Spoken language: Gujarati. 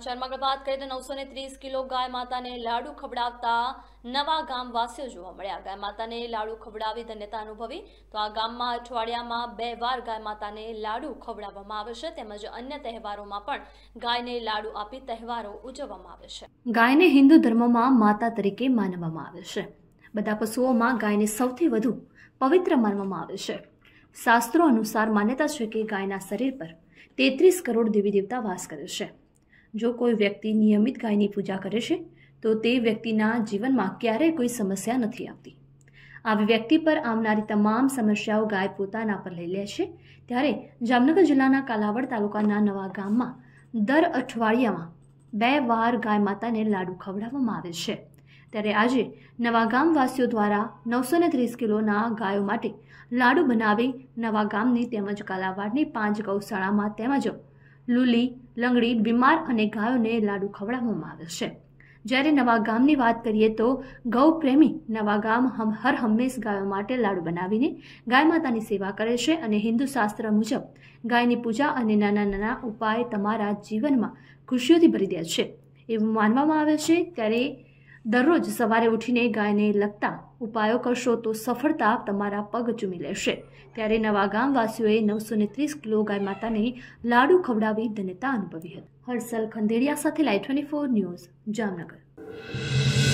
સમાચારમાં આગળ વાત કરીએ તો નવસો ત્રીસ કિલો ગાય માતાને લાડુ ખવડાવતા નવા ગામ વાસીઓ જોવા મળ્યા ગાય માતાને લાડુ ખવડાવી ધન્યતા અનુભવી તો આ ગામમાં અઠવાડિયામાં બે વાર ગાય માતાને લાડુ ખવડાવવામાં આવે છે તેમજ અન્ય તહેવારોમાં પણ ગાયને લાડુ આપી તહેવારો ઉજવવામાં આવે છે ગાયને હિન્દુ ધર્મમાં માતા તરીકે માનવામાં આવે છે બધા પશુઓમાં ગાયને સૌથી વધુ પવિત્ર માનવામાં આવે છે શાસ્ત્રો અનુસાર માન્યતા છે કે ગાયના શરીર પર તેત્રીસ કરોડ દેવી દેવતા વાસ કરે છે જો કોઈ વ્યક્તિ નિયમિત ગાયની પૂજા કરે છે તો તે વ્યક્તિના જીવનમાં ક્યારેય કોઈ સમસ્યા નથી આવતી આવી વ્યક્તિ પર આવનારી તમામ સમસ્યાઓ ગાય પોતાના પર લઈ લે છે ત્યારે જામનગર જિલ્લાના કાલાવડ તાલુકાના નવા ગામમાં દર અઠવાડિયામાં બે વાર ગાય માતાને લાડુ ખવડાવવામાં આવે છે ત્યારે આજે નવા ગામવાસીઓ દ્વારા નવસો ને ત્રીસ કિલોના ગાયો માટે લાડુ બનાવી નવા ગામની તેમજ કાલાવાડની પાંચ ગૌશાળામાં તેમજ લુલી લંગડી બીમાર અને ગાયોને લાડુ ખવડાવવામાં આવે છે જ્યારે નવા ગામની વાત કરીએ તો ગૌ પ્રેમી નવા ગામ હમ હર હંમેશ ગાયો માટે લાડુ બનાવીને ગાય માતાની સેવા કરે છે અને હિન્દુ શાસ્ત્ર મુજબ ગાયની પૂજા અને નાના નાના ઉપાય તમારા જીવનમાં ખુશીઓથી ભરી દે છે એવું માનવામાં આવે છે ત્યારે દરરોજ સવારે ઉઠીને ગાયને લગતા ઉપાયો કરશો તો સફળતા તમારા પગ ચૂમી લેશે ત્યારે નવા ગામવાસીઓએ નવસો ને ત્રીસ કિલો ગાય માતાને લાડુ ખવડાવી ધન્યતા અનુભવી હતી હર્ષલ ખંદેડિયા સાથે live twenty four news Jamnagar